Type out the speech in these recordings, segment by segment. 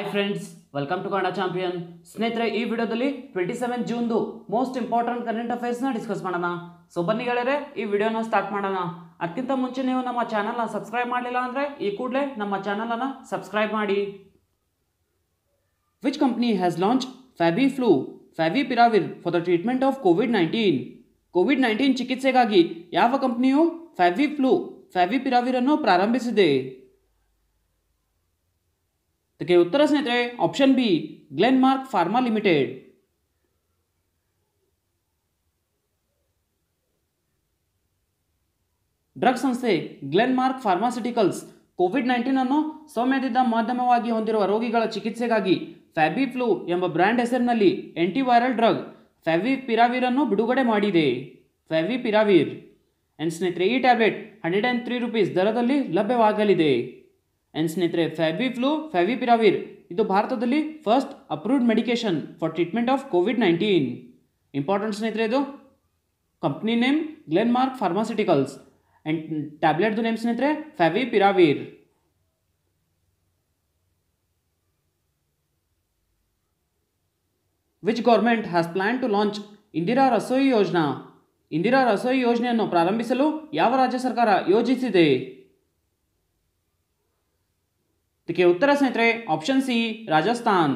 hi friends welcome to Kannada champion ಸ್ನೇಹಿತರೆ ಈ ವಿಡಿಯೋದಲ್ಲಿ ಟ್ವೆಂಟಿ ಸೆವೆನ್ ಜೂನ್ದು ಮೋಸ್ಟ್ ಇಂಪಾರ್ಟೆಂಟ್ ಕರೆಂಟ್ ಅಫೇರ್ಸ್ನ ಡಿಸ್ಕಸ್ ಮಾಡೋಣ ಸೊ ಬನ್ನಿ ಗೆಳೆಯರೆ ಈ ವಿಡಿಯೋನ ಸ್ಟಾರ್ಟ್ ಮಾಡೋಣ ಅದಕ್ಕಿಂತ ಮುಂಚೆ ನೀವು ನಮ್ಮ ಚಾನಲ್ನ ಸಬ್ಸ್ಕ್ರೈಬ್ ಮಾಡಲಿಲ್ಲ ಅಂದ್ರೆ ಈ ಕೂಡಲೇ ನಮ್ಮ ಚಾನಲನ್ನು ಸಬ್ಸ್ಕ್ರೈಬ್ ಮಾಡಿ which company has launch FabiFlu favipiravir for the treatment of Covid nineteen Covid nineteen ಚಿಕಿತ್ಸೆಗಾಗಿ ಯಾವ ಕಂಪ್ನಿಯು ಫ್ಯಾವಿ ಫ್ಲೂ ಫ್ಯಾವಿ ಅನ್ನು ಪ್ರಾರಂಭಿಸಿದೆ ಅದಕ್ಕೆ ಉತ್ತರ ಸ್ನೇಹಿತರೆ option B Glenmark pharma limited drug ಸಂಸ್ಥೆ Glenmark pharmaceuticals Covid nineteen ಅನ್ನು ಸೌಮ್ಯದಿಂದ ಮಾಧ್ಯಮವಾಗಿ ಹೊಂದಿರುವ ರೋಗಿಗಳ ಚಿಕಿತ್ಸೆಗಾಗಿ ಫ್ಯಾಬಿ ಫ್ಲೂ ಎಂಬ ಬ್ರ್ಯಾಂಡ್ ಹೆಸರಿನಲ್ಲಿ ಆಂಟಿವೈರಲ್ ಡ್ರಗ್ ಫ್ಯಾವಿ ಪಿರಾವಿರ್ ಅನ್ನು ಬಿಡುಗಡೆ ಮಾಡಿದೆ ಫ್ಯಾವಿ ಪಿರಾವಿರ್ ಎನ್ ಸ್ನೇಹಿತರೆ ಈ tablet hundred and three rupees ದರದಲ್ಲಿ ಲಭ್ಯವಾಗಲಿದೆ ಆ್ಯಂಡ್ ಸ್ನೇಹಿತರೆ ಫ್ಲೂ ಫ್ಯಾವಿ ಪಿರಾವಿರ್ ಇದು ಭಾರತದಲ್ಲಿ first approved medication for treatment of Covid nineteen important ಸ್ನೇಹಿತರೆ ಇದು company name Glenmark pharmaceuticals and ಟ್ಯಾಬ್ಲೆಟ್ದು ನೇಮ್ ಸ್ನೇಹಿತರೆ ಪಿರಾವಿರ್ which government has plan to launch Indira Rasoi Yojana Indira ರಸೋಯಿ ಯೋಜನೆಯನ್ನು ಪ್ರಾರಂಭಿಸಲು ಯಾವ ರಾಜ್ಯ ಸರ್ಕಾರ ಯೋಜಿಸಿದೆ ಇದಕ್ಕೆ ಉತ್ತರ ಸ್ನೇಹಿತರೆ ಆಪ್ಷನ್ ಸಿ ರಾಜಸ್ಥಾನ್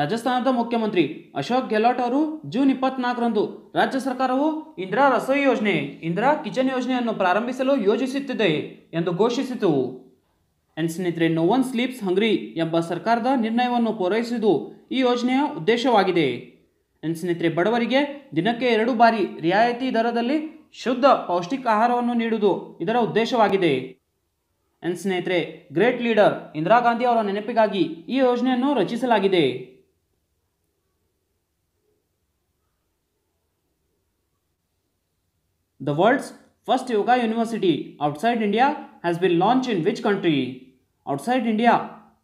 ರಾಜಸ್ಥಾನದ ಮುಖ್ಯಮಂತ್ರಿ ಅಶೋಕ್ ಗೆಹ್ಲೋಟ್ ಅವರು ಜೂನ್ ಇಪ್ಪತ್ನಾಲ್ಕರಂದು ರಾಜ್ಯ ಸರ್ಕಾರವು ಇಂದಿರಾ ರಸೋಯಿ ಯೋಜನೆ ಇಂದಿರಾ ಕಿಚನ್ ಯೋಜನೆಯನ್ನು ಪ್ರಾರಂಭಿಸಲು ಯೋಜಿಸುತ್ತಿದೆ ಎಂದು ಘೋಷಿಸಿತು ಎನ್ಸ್ನಿತ್ರೆ ಸ್ನೇಹಿತರೆ ನೋ ಒನ್ ಸ್ಲೀಪ್ಸ್ ಹಂಗ್ರಿ ಎಂಬ ಸರ್ಕಾರದ ನಿರ್ಣಯವನ್ನು ಪೂರೈಸಿದ್ದು ಈ ಯೋಜನೆಯ ಉದ್ದೇಶವಾಗಿದೆ ಎನ್ ಸ್ನೇಹಿತರೆ ಬಡವರಿಗೆ ದಿನಕ್ಕೆ ಎರಡು ಬಾರಿ ರಿಯಾಯಿತಿ ದರದಲ್ಲಿ ಶುದ್ಧ ಪೌಷ್ಟಿಕ ಆಹಾರವನ್ನು ನೀಡುವುದು ಇದರ ಉದ್ದೇಶವಾಗಿದೆ ಎನ್ ಸ್ನೇಹಿತರೆ ಗ್ರೇಟ್ ಲೀಡರ್ ಇಂದಿರಾ ಗಾಂಧಿ ಅವರ ನೆನಪಿಗಾಗಿ ಈ ಯೋಜನೆಯನ್ನು ರಚಿಸಲಾಗಿದೆ the world's first yoga university outside India has been launch in which country outside India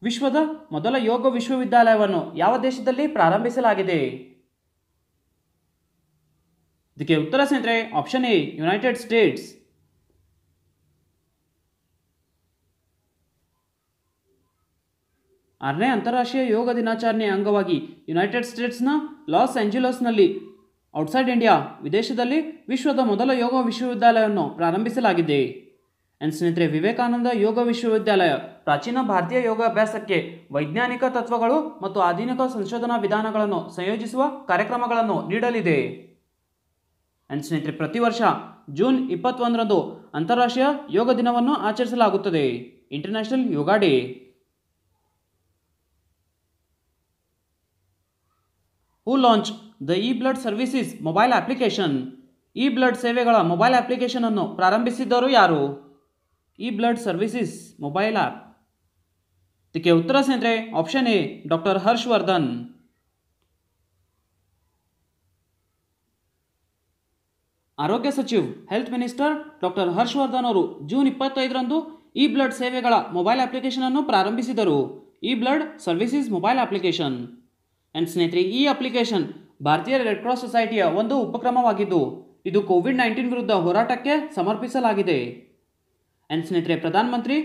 ವಿಶ್ವದ ಮೊದಲ ಯೋಗ ವಿಶ್ವವಿದ್ಯಾಲಯವನ್ನು ಯಾವ ದೇಶದಲ್ಲಿ ಪ್ರಾರಂಭಿಸಲಾಗಿದೆ ಇದಕ್ಕೆ ಉತ್ತರ ಸ್ನೇಹಿತರೆ ಆಪ್ಷನ್ ಎ ಯುನೈಟೆಡ್ ಸ್ಟೇಟ್ಸ್ ಆರನೇ ಅಂತಾರಾಷ್ಟ್ರೀಯ ಯೋಗ ದಿನಾಚರಣೆಯ ಅಂಗವಾಗಿ ಯುನೈಟೆಡ್ ಸ್ಟೇಟ್ಸ್ನ ಲಾಸ್ ಆಂಜಲಸ್ನಲ್ಲಿ ಔಟ್ಸೈಡ್ ಇಂಡಿಯಾ ವಿದೇಶದಲ್ಲಿ ವಿಶ್ವದ ಮೊದಲ ಯೋಗ ವಿಶ್ವವಿದ್ಯಾಲಯವನ್ನು ಪ್ರಾರಂಭಿಸಲಾಗಿದೆ ಅಂಡ್ ಸ್ನೇಹಿತರೆ ವಿವೇಕಾನಂದ ಯೋಗ ವಿಶ್ವವಿದ್ಯಾಲಯ ಪ್ರಾಚೀನ ಭಾರತೀಯ ಯೋಗಾಭ್ಯಾಸಕ್ಕೆ ವೈಜ್ಞಾನಿಕ ತತ್ವಗಳು ಮತ್ತು ಆಧುನಿಕ ಸಂಶೋಧನಾ ವಿಧಾನಗಳನ್ನು ಸಂಯೋಜಿಸುವ ಕಾರ್ಯಕ್ರಮಗಳನ್ನು ನೀಡಲಿದೆ ಆ್ಯಂಡ್ ಸ್ನೇಹಿತರೆ ಪ್ರತಿ ವರ್ಷ ಜೂನ್ ಇಪ್ಪತ್ತೊಂದರಂದು ಅಂತಾರಾಷ್ಟ್ರೀಯ ಯೋಗ ದಿನವನ್ನು ಆಚರಿಸಲಾಗುತ್ತದೆ international yoga day who launch the E blood services mobile application E blood ಸೇವೆಗಳ ಮೊಬೈಲ್ ಅಪ್ಲಿಕೇಶನ್ ಅನ್ನು ಪ್ರಾರಂಭಿಸಿದ್ದರು ಯಾರು E blood services mobile app ಇದಕ್ಕೆ ಉತ್ತರ ಸೇಂದ್ರೆ ಆಪ್ಷನ್ ಎ ಡಾಕ್ಟರ್ ಹರ್ಷವರ್ಧನ್ ಆರೋಗ್ಯ ಸಚಿವ್ ಹೆಲ್ತ್ ಮಿನಿಸ್ಟರ್ ಡಾಕ್ಟರ್ ಹರ್ಷವರ್ಧನ್ ಅವರು ಜೂನ್ ಇಪ್ಪತ್ತೈದರಂದು ಇ ಬ್ಲಡ್ ಸೇವೆಗಳ ಮೊಬೈಲ್ ಅಪ್ಲಿಕೇಶನ್ ಅನ್ನು ಪ್ರಾರಂಭಿಸಿದರು E blood services mobile application and ಸ್ನೇಹಿತರೆ ಈ ಅಪ್ಲಿಕೇಶನ್ ಭಾರತೀಯ ರೆಡ್ ಕ್ರಾಸ್ ಸೊಸೈಟಿಯ ಒಂದು ಉಪಕ್ರಮವಾಗಿದ್ದು ಇದು ಕೋವಿಡ್ ನೈನ್ಟೀನ್ ವಿರುದ್ಧ ಹೋರಾಟಕ್ಕೆ ಸಮರ್ಪಿಸಲಾಗಿದೆ ಅಂಡ್ ಸ್ನೇಹಿತರೆ ಪ್ರಧಾನಮಂತ್ರಿ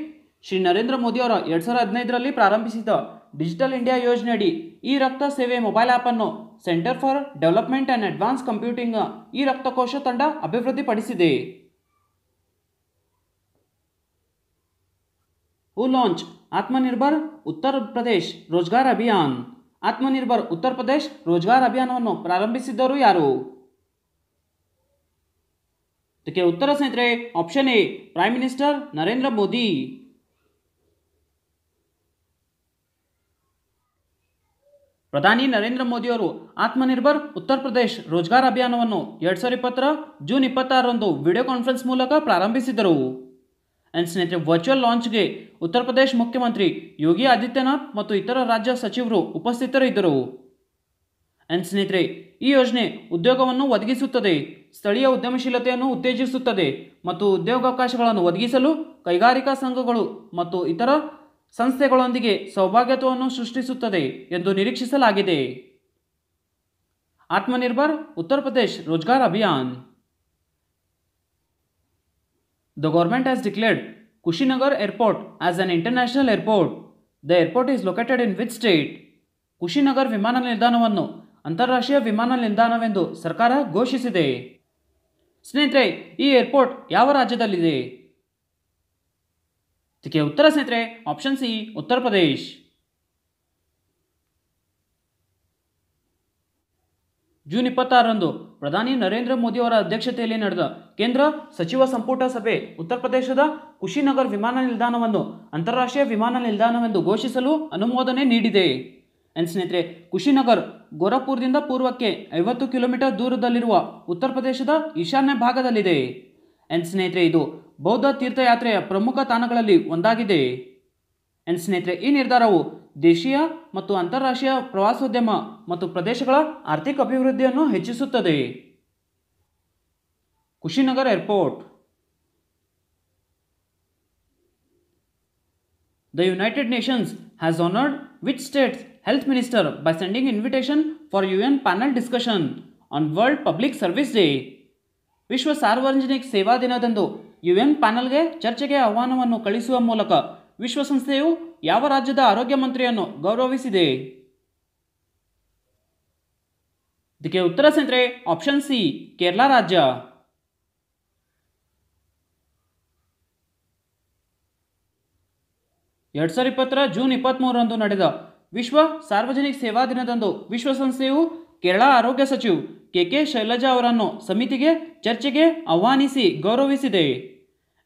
ಶ್ರೀ ನರೇಂದ್ರ ಮೋದಿ ಅವರ ಎರಡು ಸಾವಿರದ ಹದಿನೈದರಲ್ಲಿ ಪ್ರಾರಂಭಿಸಿದ ಡಿಜಿಟಲ್ ಇಂಡಿಯಾ ಯೋಜನೆಯಡಿ ಈ ರಕ್ತ ಸೇವೆ ಮೊಬೈಲ್ ಆ್ಯಪ್ ಅನ್ನು centre for development and advance computing ಈ ರಕ್ತಕೋಶ ತಂಡ ಅಭಿವೃದ್ಧಿಪಡಿಸಿದೆ ಹೂ ಲಾಂಚ್ ಆತ್ಮನಿರ್ಭರ್ ಉತ್ತರ ಪ್ರದೇಶ್ ರೋಜ್ಗಾರ್ ಅಭಿಯಾನ್ ಆತ್ಮನಿರ್ಭರ್ ಉತ್ತರ ಪ್ರದೇಶ್ ರೋಜ್ಗಾರ್ ಅಭಿಯಾನವನ್ನು ಪ್ರಾರಂಭಿಸಿದ್ದರು ಯಾರು ಇದಕ್ಕೆ ಉತ್ತರ ಸ್ನೇಹಿತರೆ option A prime minister Narendra Modi ಪ್ರಧಾನಿ ನರೇಂದ್ರ ಮೋದಿಯವರು ಆತ್ಮನಿರ್ಭರ್ ಉತ್ತರ ಪ್ರದೇಶ ರೋಜ್ಗಾರ್ ಅಭಿಯಾನವನ್ನು ಎರಡು ಸಾವಿರದ ಇಪ್ಪತ್ತರ ಜೂನ್ ಇಪ್ಪತ್ತಾರರಂದು ವಿಡಿಯೋ ಕಾನ್ಫರೆನ್ಸ್ ಮೂಲಕ ಪ್ರಾರಂಭಿಸಿದರು ಅಂಡ್ ಸ್ನೇಹಿತರೆ ವರ್ಚುವಲ್ ಲಾಂಚ್ಗೆ ಉತ್ತರ ಪ್ರದೇಶ ಮುಖ್ಯಮಂತ್ರಿ ಯೋಗಿ ಆದಿತ್ಯನಾಥ್ ಮತ್ತು ಇತರ ರಾಜ್ಯ ಸಚಿವರು ಉಪಸ್ಥಿತರಿದ್ದರು ಅಂಡ್ ಸ್ನೇಹಿತರೆ ಈ ಯೋಜನೆ ಉದ್ಯೋಗವನ್ನು ಒದಗಿಸುತ್ತದೆ ಸ್ಥಳೀಯ ಉದ್ಯಮಶೀಲತೆಯನ್ನು ಉತ್ತೇಜಿಸುತ್ತದೆ ಮತ್ತು ಉದ್ಯೋಗಾವಕಾಶಗಳನ್ನು ಒದಗಿಸಲು ಕೈಗಾರಿಕಾ ಸಂಘಗಳು ಮತ್ತು ಇತರ ಸಂಸ್ಥೆಗಳೊಂದಿಗೆ ಸೌಭಾಗ್ಯತ್ವವನ್ನು ಸೃಷ್ಟಿಸುತ್ತದೆ ಎಂದು ನಿರೀಕ್ಷಿಸಲಾಗಿದೆ Atmanirbhar Uttar Pradesh Rozgar Abhiyan the government has declared Kushinagar airport as an international airport the airport is located in with state Kushinagar ವಿಮಾನ ನಿಲ್ದಾಣವನ್ನು ಅಂತಾರಾಷ್ಟ್ರೀಯ ವಿಮಾನ ನಿಲ್ದಾಣವೆಂದು ಸರ್ಕಾರ ಘೋಷಿಸಿದೆ ಸ್ನೇಹಿತರೆ ಈ ಏರ್ಪೋರ್ಟ್ ಯಾವ ರಾಜ್ಯದಲ್ಲಿದೆ ಇದಕ್ಕೆ ಉತ್ತರ ಸ್ನೇಹಿತರೆ ಆಪ್ಷನ್ ಸಿ ಉತ್ತರ ಪ್ರದೇಶ್ ಜೂನ್ ಇಪ್ಪತ್ತಾರರಂದು ಪ್ರಧಾನಿ ನರೇಂದ್ರ ಮೋದಿ ಅವರ ಅಧ್ಯಕ್ಷತೆಯಲ್ಲಿ ನಡೆದ ಕೇಂದ್ರ ಸಚಿವ ಸಂಪುಟ ಸಭೆ ಉತ್ತರ ಪ್ರದೇಶದ ಕುಶಿನಗರ್ ವಿಮಾನ ನಿಲ್ದಾಣವನ್ನು ಅಂತಾರಾಷ್ಟ್ರೀಯ ವಿಮಾನ ನಿಲ್ದಾಣವೆಂದು ಘೋಷಿಸಲು ಅನುಮೋದನೆ ನೀಡಿದೆ ಎನ್ ಸ್ನೇಹಿತರೆ ಕುಶಿನಗರ್ ಗೋರಖ್ಪುರದಿಂದ ಪೂರ್ವಕ್ಕೆ ಐವತ್ತು ಕಿಲೋಮೀಟರ್ ದೂರದಲ್ಲಿರುವ ಉತ್ತರ ಪ್ರದೇಶದ ಈಶಾನ್ಯ ಭಾಗದಲ್ಲಿದೆ ಎನ್ ಸ್ನೇಹಿತರೆ ಇದು ಬೌದ್ಧ ತೀರ್ಥಯಾತ್ರೆಯ ಪ್ರಮುಖ ತಾಣಗಳಲ್ಲಿ ಒಂದಾಗಿದೆ ಎನ್ ಸ್ನೇಹಿತರೆ ಈ ನಿರ್ಧಾರವು ದೇಶೀಯ ಮತ್ತು ಅಂತಾರಾಷ್ಟ್ರೀಯ ಪ್ರವಾಸೋದ್ಯಮ ಮತ್ತು ಪ್ರದೇಶಗಳ ಆರ್ಥಿಕ ಅಭಿವೃದ್ಧಿಯನ್ನು ಹೆಚ್ಚಿಸುತ್ತದೆ Kushinagar airport the United Nations has honoured which state's health minister by sending invitation for U N panel discussion on world public service day ವಿಶ್ವ ಸಾರ್ವಜನಿಕ ಸೇವಾ ದಿನದಂದು ಯು ಎನ್ ಪ್ಯಾನೆಲ್ಗೆ ಚರ್ಚೆಗೆ ಆಹ್ವಾನವನ್ನು ಕಳಿಸುವ ಮೂಲಕ ವಿಶ್ವಸಂಸ್ಥೆಯು ಯಾವ ರಾಜ್ಯದ ಆರೋಗ್ಯ ಮಂತ್ರಿಯನ್ನು ಗೌರವಿಸಿದೆ ಇದಕ್ಕೆ ಉತ್ತರ ಸ್ನೇಹಿತರೆ ಆಪ್ಷನ್ ಸಿ ಕೇರಳ ರಾಜ್ಯ ಎರಡ್ ಸಾವಿರದ ಇಪ್ಪತ್ತರ ಜೂನ್ ಇಪ್ಪತ್ತ್ಮೂರರಂದು ನಡೆದ ವಿಶ್ವ ಸಾರ್ವಜನಿಕ ಸೇವಾ ದಿನದಂದು ವಿಶ್ವಸಂಸ್ಥೆಯು ಕೇರಳ ಆರೋಗ್ಯ ಸಚಿವ ಕೆ ಕೆ ಶೈಲಜಾ ಅವರನ್ನು ಸಮಿತಿಗೆ ಚರ್ಚೆಗೆ ಆಹ್ವಾನಿಸಿ ಗೌರವಿಸಿದೆ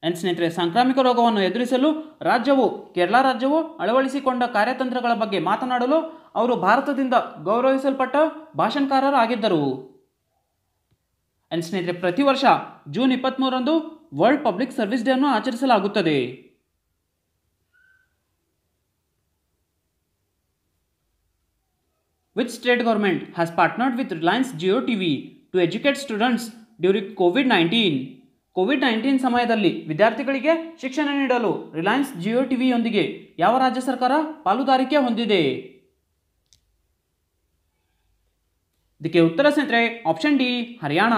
ಎನ್ ಸ್ನೇಹಿತರೆ ಸಾಂಕ್ರಾಮಿಕ ರೋಗವನ್ನು ಎದುರಿಸಲು ರಾಜ್ಯವು ಕೇರಳ ರಾಜ್ಯವು ಅಳವಡಿಸಿಕೊಂಡ ಕಾರ್ಯತಂತ್ರಗಳ ಬಗ್ಗೆ ಮಾತನಾಡಲು ಅವರು ಭಾರತದಿಂದ ಗೌರವಿಸಲ್ಪಟ್ಟ ಭಾಷಣಕಾರರಾಗಿದ್ದರು ಎನ್ ಸ್ನೇಹಿತರೆ ಪ್ರತಿ ವರ್ಷ ಜೂನ್ ಇಪ್ಪತ್ತ್ಮೂರರಂದು ವರ್ಲ್ಡ್ ಪಬ್ಲಿಕ್ ಸರ್ವಿಸ್ ಡೇ ಅನ್ನು ಆಚರಿಸಲಾಗುತ್ತದೆ which state government has partnered with Reliance Jio TV to educate students during Covid nineteen Covid nineteen ಸಮಯದಲ್ಲಿ ವಿದ್ಯಾರ್ಥಿಗಳಿಗೆ ಶಿಕ್ಷಣ ನೀಡಲು ರಿಲಯನ್ಸ್ ಜಿಯೋ ಟಿವಿಯೊಂದಿಗೆ ಯಾವ ರಾಜ್ಯ ಸರ್ಕಾರ ಪಾಲುದಾರಿಕೆ ಹೊಂದಿದೆ ಇದಕ್ಕೆ ಉತ್ತರ ಸ್ನೇಹಿತರೆ option D Haryana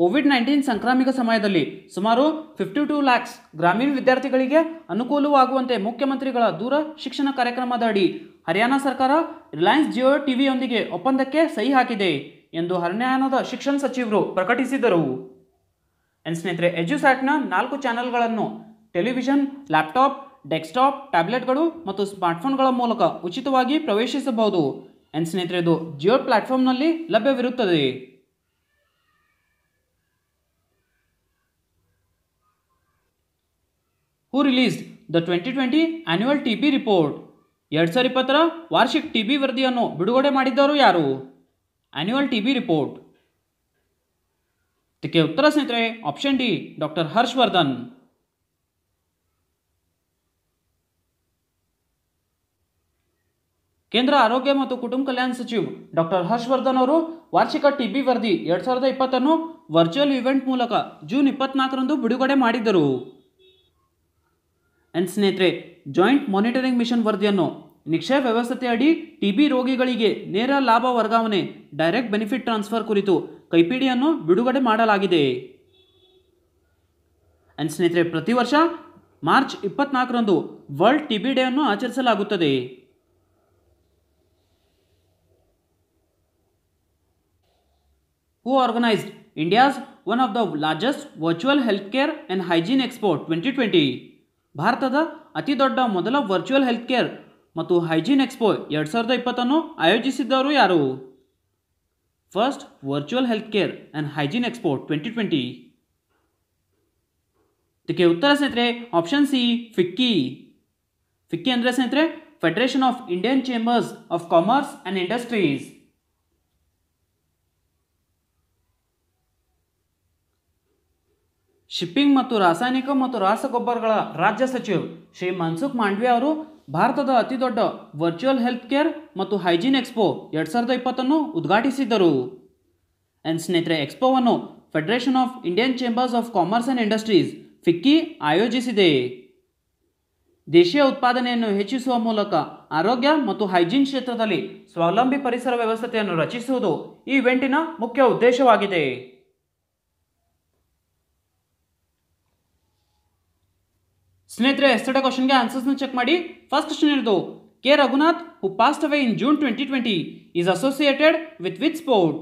Covid nineteen ಸಾಂಕ್ರಾಮಿಕ ಸಮಯದಲ್ಲಿ ಸುಮಾರು ಫಿಫ್ಟಿ ಟೂ ಲ್ಯಾಕ್ಸ್ ಗ್ರಾಮೀಣ ವಿದ್ಯಾರ್ಥಿಗಳಿಗೆ ಅನುಕೂಲವಾಗುವಂತೆ ಮುಖ್ಯಮಂತ್ರಿಗಳ ದೂರ ಶಿಕ್ಷಣ ಕಾರ್ಯಕ್ರಮದ ಅಡಿ ಹರಿಯಾಣ ಸರ್ಕಾರ ರಿಲಯನ್ಸ್ ಜಿಯೋ ಟಿವಿಯೊಂದಿಗೆ ಒಪ್ಪಂದಕ್ಕೆ ಸಹಿ ಹಾಕಿದೆ ಎಂದು ಹರಿಯಾಣದ ಶಿಕ್ಷಣ ಸಚಿವರು ಪ್ರಕಟಿಸಿದರು ಎನ್ ಸ್ನೇಹಿತರೆ ಎಜುಸ್ಯಾಟ್ನ ನಾಲ್ಕು ಚಾನೆಲ್ಗಳನ್ನು ಟೆಲಿವಿಷನ್ ಲ್ಯಾಪ್ಟಾಪ್ ಡೆಸ್ಕ್ಟಾಪ್ ಟ್ಯಾಬ್ಲೆಟ್ಗಳು ಮತ್ತು ಸ್ಮಾರ್ಟ್ಫೋನ್ಗಳ ಮೂಲಕ ಉಚಿತವಾಗಿ ಪ್ರವೇಶಿಸಬಹುದು ಎನ್ ಸ್ನೇಹಿತರೆ ಇದು ಜಿಯೋ ಪ್ಲಾಟ್ಫಾರ್ಮ್ನಲ್ಲಿ ಲಭ್ಯವಿರುತ್ತದೆ who released the twenty twenty annual report ಎರಡು ಸಾವಿರ ಇಪ್ಪತ್ತರ ವಾರ್ಷಿಕ ಟಿಬಿ ವರದಿಯನ್ನು ಬಿಡುಗಡೆ ಮಾಡಿದ್ದವರು ಯಾರು ಆನ್ಯುವಲ್ ಟಿ ರಿಪೋರ್ಟ್ ಇದಕ್ಕೆ ಉತ್ತರ ಸ್ನೇಹಿತರೆ ಆಪ್ಷನ್ ಡಿ ಡಾಕ್ಟರ್ ಹರ್ಷವರ್ಧನ್ ಕೇಂದ್ರ ಆರೋಗ್ಯ ಮತ್ತು ಕುಟುಂಬ ಕಲ್ಯಾಣ ಸಚಿವ ಡಾಕ್ಟರ್ ಹರ್ಷವರ್ಧನ್ ಅವರು ವಾರ್ಷಿಕ ಟಿಬಿ ವರದಿ ಎರಡು ಸಾವಿರದ ಇಪ್ಪತ್ತನ್ನು ವರ್ಚುವಲ್ ಇವೆಂಟ್ ಮೂಲಕ ಜೂನ್ ಇಪ್ಪತ್ನಾಲ್ಕರಂದು ಬಿಡುಗಡೆ ಮಾಡಿದ್ದರು ಅಂಡ್ ಸ್ನೇಹಿತರೆ ಜಾಯಿಂಟ್ ಮಾನಿಟರಿಂಗ್ ಮಿಷನ್ ವರದಿಯನ್ನು ನಿಕ್ಷೇಪ ವ್ಯವಸ್ಥೆ ಅಡಿ ಟಿ ಬಿ ರೋಗಿಗಳಿಗೆ ನೇರ ಲಾಭ ವರ್ಗಾವಣೆ ಡೈರೆಕ್ಟ್ ಬೆನಿಫಿಟ್ ಟ್ರಾನ್ಸ್ಫರ್ ಕುರಿತು ಕೈಪಿಡಿಯನ್ನು ಬಿಡುಗಡೆ ಮಾಡಲಾಗಿದೆ ಅಂಡ್ ಸ್ನೇಹಿತರೆ ಪ್ರತಿ ವರ್ಷ ಮಾರ್ಚ್ ಇಪ್ಪತ್ನಾಲ್ಕರಂದು ವರ್ಲ್ಡ್ ಟಿಬಿ ಡೇ ಅನ್ನು ಆಚರಿಸಲಾಗುತ್ತದೆ who organised India's one of the largest virtual health care and hygiene export twenty twenty ಭಾರತದ ಅತಿ ದೊಡ್ಡ ಮೊದಲ ವರ್ಚುವಲ್ ಹೆಲ್ತ್ ಕೇರ್ ಮತ್ತು ಹೈಜೀನ್ ಎಕ್ಸ್ಪೋ ಎರಡು ಸಾವಿರದ ಇಪ್ಪತ್ತನ್ನು ಆಯೋಜಿಸಿದ್ದವರು ಯಾರು first virtual health care and hygiene expo twenty twenty ಇದಕ್ಕೆ ಉತ್ತರ ಸ್ನೇಹಿತರೆ ಆಪ್ಷನ್ ಸಿ ಫಿಕ್ಕಿ ಫಿಕ್ಕಿ ಅಂದರೆ ಸ್ನೇಹಿತರೆ federation of Indian chambers of commerce and industries shipping ಮತ್ತು ರಾಸಾಯನಿಕ ಮತ್ತು ರಾಸಗೊಬ್ಬರಗಳ ರಾಜ್ಯ ಸಚಿವರು ಶ್ರೀ ಮನ್ಸುಖ್ ಮಾಂಡ್ವಿ ಅವರು ಭಾರತದ ಅತಿದೊಡ್ಡ ವರ್ಚುವಲ್ ಹೆಲ್ತ್ ಕೇರ್ ಮತ್ತು ಹೈಜೀನ್ ಎಕ್ಸ್ಪೋ ಎರಡು ಸಾವಿರದ ಇಪ್ಪತ್ತನ್ನು ಉದ್ಘಾಟಿಸಿದ್ದರು ಆ್ಯಂಡ್ ಸ್ನೇಹಿತರೆ ಎಕ್ಸ್ಪೋವನ್ನು federation of Indian chambers of commerce and industries FICCI ಆಯೋಜಿಸಿದೆ ದೇಶೀಯ ಉತ್ಪಾದನೆಯನ್ನು ಹೆಚ್ಚಿಸುವ ಮೂಲಕ ಆರೋಗ್ಯ ಮತ್ತು ಹೈಜೀನ್ ಕ್ಷೇತ್ರದಲ್ಲಿ ಸ್ವಾವಲಂಬಿ ಪರಿಸರ ವ್ಯವಸ್ಥೆಯನ್ನು ರಚಿಸುವುದು ಈ ಇವೆಂಟಿನ ಮುಖ್ಯ ಉದ್ದೇಶವಾಗಿದೆ ಸ್ನೇಹಿತರೆ ಎಷ್ಟೇ ಕ್ವಶನ್ಗೆ ಆನ್ಸರ್ಸ್ನ ಚೆಕ್ ಮಾಡಿ ಫಸ್ಟ್ ಕ್ವಶನ್ ಇರೋದು K Raghunath who passed away in June twenty twenty is associated with with sport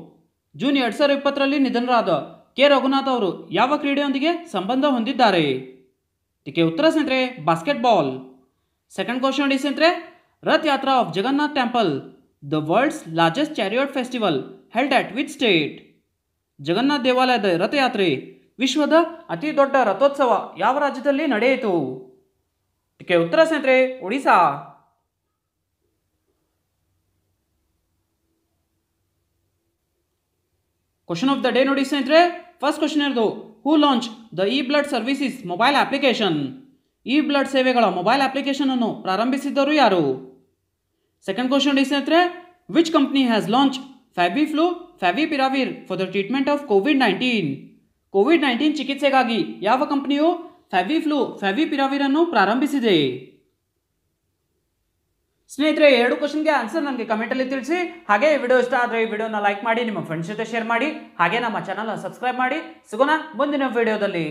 June ಎರಡು ಸಾವಿರದ ಇಪ್ಪತ್ತರಲ್ಲಿ ನಿಧನರಾದ ಕೆ ರಘುನಾಥ್ ಅವರು ಯಾವ ಕ್ರೀಡೆಯೊಂದಿಗೆ ಸಂಬಂಧ ಹೊಂದಿದ್ದಾರೆ ಇದಕ್ಕೆ ಉತ್ತರ ಸ್ನೇಹಿತರೆ ಬಾಸ್ಕೆಟ್ಬಾಲ್ ಸೆಕೆಂಡ್ ಕ್ವಶನ್ ನೋಡಿ ಸ್ನೇಹಿತರೆ Rath Yatra of Jagannath temple the world's largest chariot festival held at with state Jagannath ದೇವಾಲಯದ ರಥಯಾತ್ರೆ ವಿಶ್ವದ ಅತಿ ದೊಡ್ಡ ರಥೋತ್ಸವ ಯಾವ ರಾಜ್ಯದಲ್ಲಿ ನಡೆಯಿತು ಇದಕ್ಕೆ ಉತ್ತರ ಸ್ನೇಹಿತರೆ Odisha question of the day ನೋಡಿ ಸ್ನೇಹಿತರೆ ಫಸ್ಟ್ ಕ್ವಶನ್ ಇರೋದು who launch the E blood services mobile application E blood ಸೇವೆಗಳ ಮೊಬೈಲ್ ಅಪ್ಲಿಕೇಶನ್ ಅನ್ನು ಪ್ರಾರಂಭಿಸಿದ್ದರು ಯಾರು ಸೆಕೆಂಡ್ ಕ್ವಶನ್ ನೋಡಿ ಸ್ನೇಹಿತರೆ ವಿಚ್ ಕಂಪ್ನಿ ಹ್ಯಾಸ್ ಲಾಂಚ್ ಫ್ಯಾಬಿ favipiravir for the treatment of Covid nineteen Covid nineteen ಚಿಕಿತ್ಸೆಗಾಗಿ ಯಾವ ಕಂಪನಿಯು ಫ್ಲೂ ಫೆವಿಪಿರಾವಿರ್ ಅನ್ನು ಪ್ರಾರಂಭಿಸಿದೆ ಸ್ನೇಹಿತರೆ ಎರಡು ಕ್ವಶನ್ಗೆ ಆನ್ಸರ್ ನನಗೆ ಕಮೆಂಟಲ್ಲಿ ತಿಳಿಸಿ ಹಾಗೆ ಈ ವಿಡಿಯೋ ಇಷ್ಟ ಆದರೆ ಈ ವಿಡಿಯೋನ ಲೈಕ್ ಮಾಡಿ ನಿಮ್ಮ ಫ್ರೆಂಡ್ಸ್ ಜೊತೆ ಶೇರ್ ಮಾಡಿ ಹಾಗೆ ನಮ್ಮ ಚಾನಲ್ನ ಸಬ್ಸ್ಕ್ರೈಬ್ ಮಾಡಿ ಸಿಗೋಣ ಮುಂದಿನ ವಿಡಿಯೋದಲ್ಲಿ